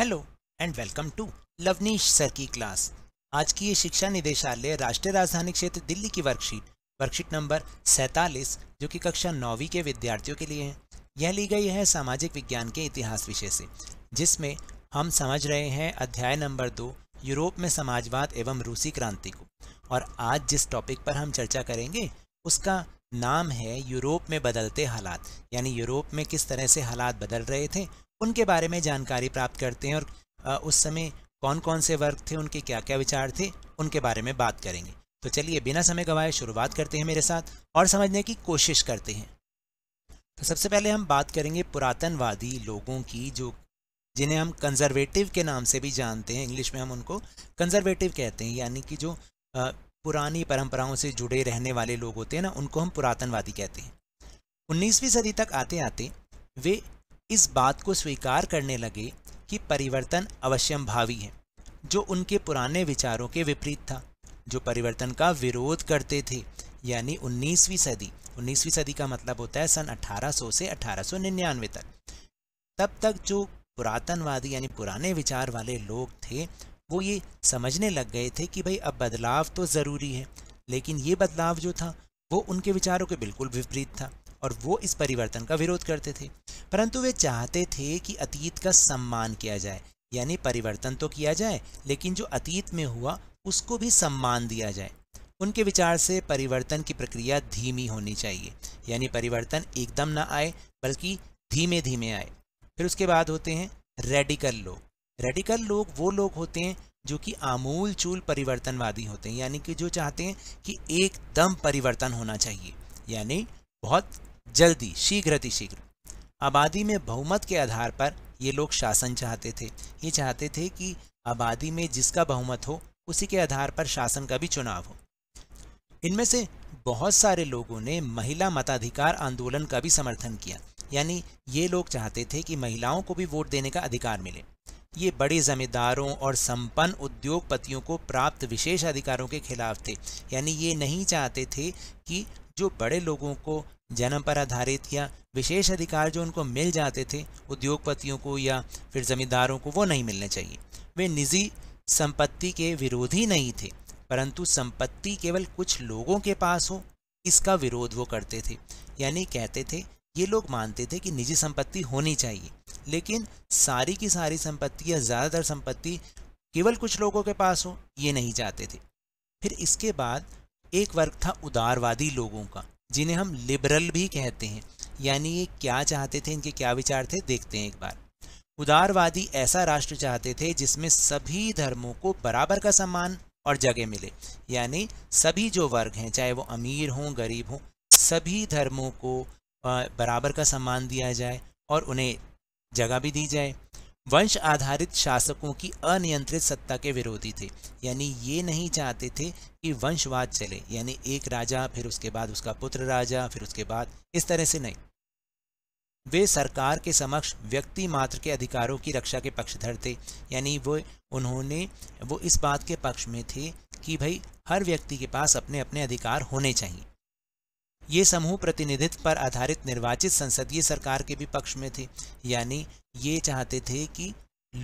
hello and welcome to Lovneesh sir की class आज की ये शिक्षा निदेशालय राष्ट्रीय राजधानी क्षेत्र दिल्ली की वर्कशीट वर्कशीट नंबर सैतालीस जो कि कक्षा नौवीं के विद्यार्थियों के लिए है यह ली गई है सामाजिक विज्ञान के इतिहास विषय से जिसमें हम समझ रहे हैं अध्याय नंबर दो यूरोप में समाजवाद एवं रूसी क्रांति को और आज जिस टॉपिक पर हम चर्चा करेंगे उसका नाम है यूरोप में बदलते हालात यानी यूरोप में किस तरह से हालात बदल रहे थे उनके बारे में जानकारी प्राप्त करते हैं और उस समय कौन कौन से वर्ग थे उनके क्या क्या विचार थे उनके बारे में बात करेंगे तो चलिए बिना समय गवाए शुरुआत करते हैं मेरे साथ और समझने की कोशिश करते हैं तो सबसे पहले हम बात करेंगे पुरातनवादी लोगों की जो जिन्हें हम कंजर्वेटिव के नाम से भी जानते हैं इंग्लिश में हम उनको कंजर्वेटिव कहते हैं यानी कि जो पुरानी परंपराओं से जुड़े रहने वाले लोग होते हैं ना उनको हम पुरातनवादी कहते हैं उन्नीसवीं सदी तक आते आते वे इस बात को स्वीकार करने लगे कि परिवर्तन अवश्यम भावी है जो उनके पुराने विचारों के विपरीत था जो परिवर्तन का विरोध करते थे यानी 19वीं सदी 19वीं सदी का मतलब होता है सन 1800 से 1899 तक तब तक जो पुरातनवादी यानी पुराने विचार वाले लोग थे वो ये समझने लग गए थे कि भाई अब बदलाव तो ज़रूरी है लेकिन ये बदलाव जो था वो उनके विचारों के बिल्कुल विपरीत था और वो इस परिवर्तन का विरोध करते थे परंतु वे चाहते थे कि अतीत का सम्मान किया जाए यानी परिवर्तन तो किया जाए लेकिन जो अतीत में हुआ उसको भी सम्मान दिया जाए उनके विचार से परिवर्तन की प्रक्रिया धीमी होनी चाहिए यानी परिवर्तन एकदम ना आए बल्कि धीमे धीमे आए फिर उसके बाद होते हैं रेडिकल लोग रेडिकल लोग वो लोग होते हैं जो कि आमूल चूल परिवर्तनवादी होते हैं यानी कि जो चाहते हैं कि एकदम परिवर्तन होना चाहिए यानी बहुत जल्दी शीघ्र अतिशीघ्र आबादी में बहुमत के आधार पर ये लोग शासन चाहते थे ये चाहते थे कि आबादी में जिसका बहुमत हो उसी के आधार पर शासन का भी चुनाव हो इनमें से बहुत सारे लोगों ने महिला मताधिकार आंदोलन का भी समर्थन किया यानी ये लोग चाहते थे कि महिलाओं को भी वोट देने का अधिकार मिले ये बड़े जमींदारों और संपन्न उद्योगपतियों को प्राप्त विशेष अधिकारों के खिलाफ थे यानी ये नहीं चाहते थे कि जो बड़े लोगों को जन्म पर आधारित या विशेष अधिकार जो उनको मिल जाते थे उद्योगपतियों को या फिर जमींदारों को वो नहीं मिलने चाहिए वे निजी संपत्ति के विरोधी नहीं थे परंतु संपत्ति केवल कुछ लोगों के पास हो इसका विरोध वो करते थे यानी कहते थे ये लोग मानते थे कि निजी संपत्ति होनी चाहिए लेकिन सारी की सारी संपत्ति या ज़्यादातर संपत्ति केवल कुछ लोगों के पास हो ये नहीं चाहते थे फिर इसके बाद एक वर्ग था उदारवादी लोगों का जिन्हें हम लिबरल भी कहते हैं यानी ये क्या चाहते थे इनके क्या विचार थे देखते हैं एक बार उदारवादी ऐसा राष्ट्र चाहते थे जिसमें सभी धर्मों को बराबर का सम्मान और जगह मिले यानी सभी जो वर्ग हैं चाहे वो अमीर हों गरीब हों सभी धर्मों को बराबर का सम्मान दिया जाए और उन्हें जगह भी दी जाए वंश आधारित शासकों की अनियंत्रित सत्ता के विरोधी थे यानी ये नहीं चाहते थे कि वंशवाद चले यानी एक राजा फिर उसके बाद उसका पुत्र राजा फिर उसके बाद इस तरह से नहीं वे सरकार के समक्ष व्यक्ति मात्र के अधिकारों की रक्षा के पक्षधर थे यानी वो उन्होंने वो इस बात के पक्ष में थे कि भाई हर व्यक्ति के पास अपने अपने अधिकार होने चाहिए ये समूह प्रतिनिधित्व पर आधारित निर्वाचित संसदीय सरकार के भी पक्ष में थे यानी ये चाहते थे कि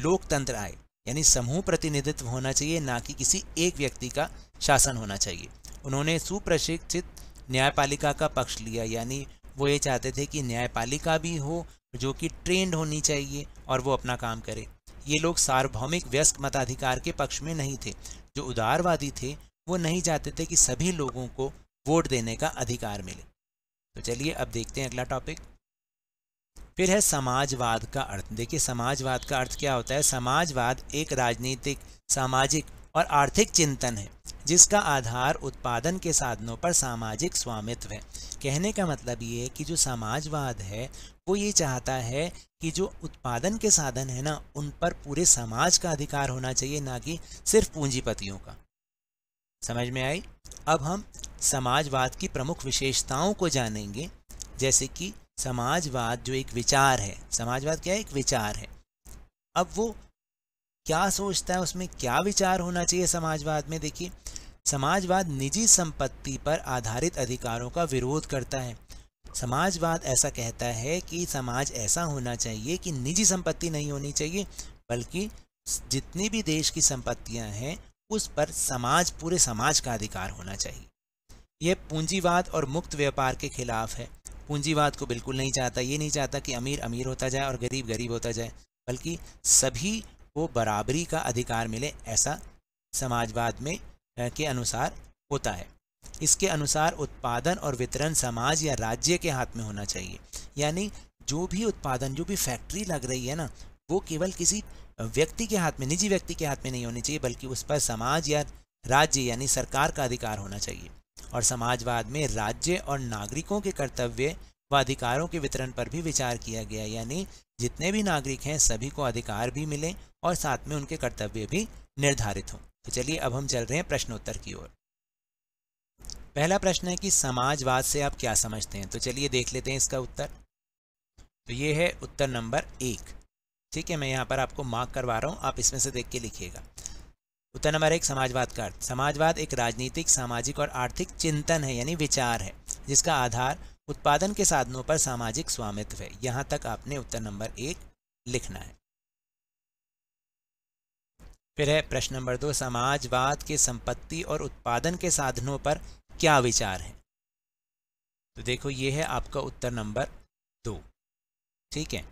लोकतंत्र आए यानी समूह प्रतिनिधित्व होना चाहिए ना कि किसी एक व्यक्ति का शासन होना चाहिए उन्होंने सुप्रशिक्षित न्यायपालिका का पक्ष लिया यानी वो ये चाहते थे कि न्यायपालिका भी हो जो कि ट्रेंड होनी चाहिए और वो अपना काम करे ये लोग सार्वभौमिक व्यस्क मताधिकार के पक्ष में नहीं थे जो उदारवादी थे वो नहीं चाहते थे कि सभी लोगों को वोट देने का अधिकार मिले तो चलिए अब देखते हैं अगला टॉपिक फिर है समाजवाद का अर्थ देखिए समाजवाद का अर्थ क्या होता है समाजवाद एक राजनीतिक सामाजिक और आर्थिक चिंतन है जिसका आधार उत्पादन के साधनों पर सामाजिक स्वामित्व है कहने का मतलब ये है कि जो समाजवाद है वो ये चाहता है कि जो उत्पादन के साधन है ना उन पर पूरे समाज का अधिकार होना चाहिए ना कि सिर्फ पूंजीपतियों का समझ में आई अब हम समाजवाद की प्रमुख विशेषताओं को जानेंगे जैसे कि समाजवाद जो एक विचार है समाजवाद क्या है एक विचार है अब वो क्या सोचता है उसमें क्या विचार होना चाहिए समाजवाद में देखिए समाजवाद निजी संपत्ति पर आधारित अधिकारों का विरोध करता है समाजवाद ऐसा कहता है कि समाज ऐसा होना चाहिए कि निजी संपत्ति नहीं होनी चाहिए बल्कि जितनी भी देश की संपत्तियां हैं उस पर समाज पूरे समाज का अधिकार होना चाहिए ये पूंजीवाद और मुक्त व्यापार के खिलाफ है पूंजीवाद को बिल्कुल नहीं चाहता ये नहीं चाहता कि अमीर अमीर होता जाए और गरीब गरीब होता जाए बल्कि सभी को बराबरी का अधिकार मिले ऐसा समाजवाद में के अनुसार होता है इसके अनुसार उत्पादन और वितरण समाज या राज्य के हाथ में होना चाहिए यानी जो भी उत्पादन जो भी फैक्ट्री लग रही है ना वो केवल किसी व्यक्ति के हाथ में निजी व्यक्ति के हाथ में नहीं होनी चाहिए बल्कि उस पर समाज या राज्य यानी सरकार का अधिकार होना चाहिए और समाजवाद में राज्य और नागरिकों के कर्तव्य व अधिकारों के वितरण पर भी विचार किया गया यानी जितने भी नागरिक हैं सभी को अधिकार भी मिले और साथ में उनके कर्तव्य भी निर्धारित हों तो चलिए अब हम चल रहे हैं प्रश्नोत्तर की ओर पहला प्रश्न है कि समाजवाद से आप क्या समझते हैं तो चलिए देख लेते हैं इसका उत्तर तो ये है उत्तर नंबर एक ठीक है मैं यहाँ पर आपको मार्क करवा रहा हूँ आप इसमें से देख के लिखिएगा उत्तर नंबर एक समाजवाद का अर्थ समाजवाद एक राजनीतिक सामाजिक और आर्थिक चिंतन है यानी विचार है जिसका आधार उत्पादन के साधनों पर सामाजिक स्वामित्व है यहाँ तक आपने उत्तर नंबर एक लिखना है फिर है प्रश्न नंबर दो समाजवाद के संपत्ति और उत्पादन के साधनों पर क्या विचार है तो देखो ये है आपका उत्तर नंबर दो ठीक है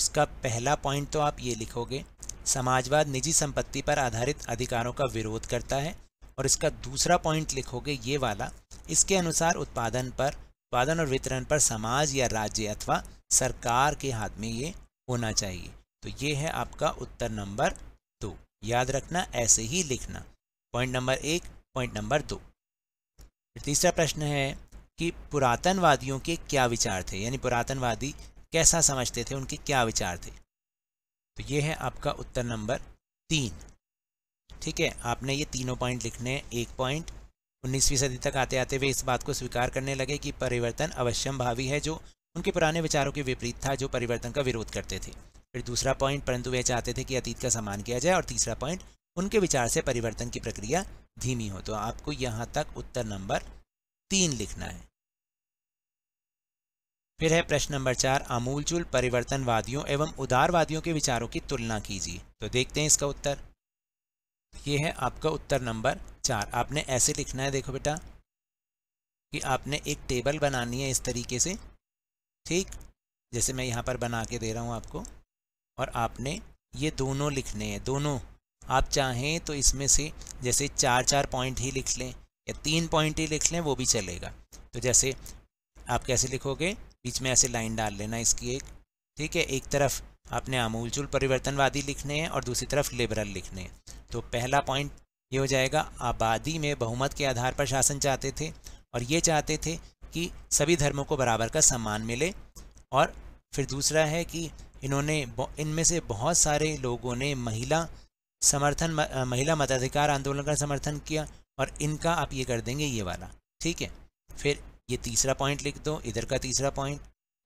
उसका पहला पॉइंट तो आप ये लिखोगे समाजवाद निजी संपत्ति पर आधारित अधिकारों का विरोध करता है और इसका दूसरा पॉइंट लिखोगे ये वाला इसके अनुसार उत्पादन पर उत्पादन और वितरण पर समाज या राज्य अथवा सरकार के हाथ में ये होना चाहिए तो ये है आपका उत्तर नंबर दो याद रखना ऐसे ही लिखना पॉइंट नंबर एक पॉइंट नंबर दो तीसरा प्रश्न है कि पुरातनवादियों के क्या विचार थे यानी पुरातनवादी कैसा समझते थे उनके क्या विचार थे तो ये है आपका उत्तर नंबर तीन ठीक है आपने ये तीनों पॉइंट लिखने हैं एक पॉइंट उन्नीसवीं सदी तक आते आते वे इस बात को स्वीकार करने लगे कि परिवर्तन अवश्यम भावी है जो उनके पुराने विचारों के विपरीत था जो परिवर्तन का विरोध करते थे फिर दूसरा पॉइंट परंतु वे चाहते थे कि अतीत का सम्मान किया जाए और तीसरा पॉइंट उनके विचार से परिवर्तन की प्रक्रिया धीमी हो तो आपको यहाँ तक उत्तर नंबर तीन लिखना है फिर है प्रश्न नंबर चार आमूलचूल परिवर्तनवादियों एवं उदारवादियों के विचारों की तुलना कीजिए तो देखते हैं इसका उत्तर ये है आपका उत्तर नंबर चार आपने ऐसे लिखना है देखो बेटा कि आपने एक टेबल बनानी है इस तरीके से ठीक जैसे मैं यहाँ पर बना के दे रहा हूँ आपको और आपने ये दोनों लिखने हैं दोनों आप चाहें तो इसमें से जैसे चार चार पॉइंट ही लिख लें या तीन पॉइंट ही लिख लें वो भी चलेगा तो जैसे आप कैसे लिखोगे बीच में ऐसे लाइन डाल लेना इसकी एक ठीक है एक तरफ आपने आमूलचूल परिवर्तनवादी लिखने हैं और दूसरी तरफ लिबरल लिखने हैं तो पहला पॉइंट ये हो जाएगा आबादी में बहुमत के आधार पर शासन चाहते थे और ये चाहते थे कि सभी धर्मों को बराबर का सम्मान मिले और फिर दूसरा है कि इन्होंने इनमें से बहुत सारे लोगों ने महिला समर्थन महिला मताधिकार आंदोलन का समर्थन किया और इनका आप ये कर देंगे ये वाला ठीक है फिर ये तीसरा पॉइंट लिख दो इधर का तीसरा पॉइंट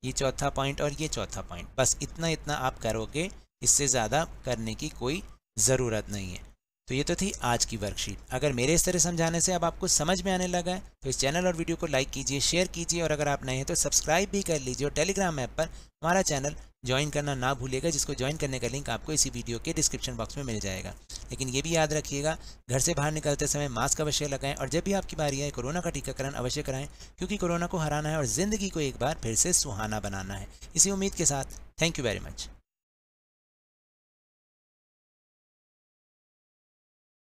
ये चौथा पॉइंट और ये चौथा पॉइंट बस इतना इतना आप करोगे इससे ज़्यादा करने की कोई ज़रूरत नहीं है तो ये तो थी आज की वर्कशीट अगर मेरे इस तरह समझाने से अब आपको समझ में आने लगा है तो इस चैनल और वीडियो को लाइक कीजिए शेयर कीजिए और अगर आप नए हैं तो सब्सक्राइब भी कर लीजिए और टेलीग्राम ऐप पर हमारा चैनल ज्वाइन करना ना भूलिएगा जिसको ज्वाइन करने का लिंक आपको इसी वीडियो के डिस्क्रिप्शन बॉक्स में मिल जाएगा लेकिन ये भी याद रखिएगा घर से बाहर निकलते समय मास्क अवश्य लगाएं और जब भी आपकी बारी आए कोरोना का टीकाकरण अवश्य कराएं क्योंकि कोरोना को हराना है और ज़िंदगी को एक बार फिर से सुहाना बनाना है इसी उम्मीद के साथ थैंक यू वेरी मच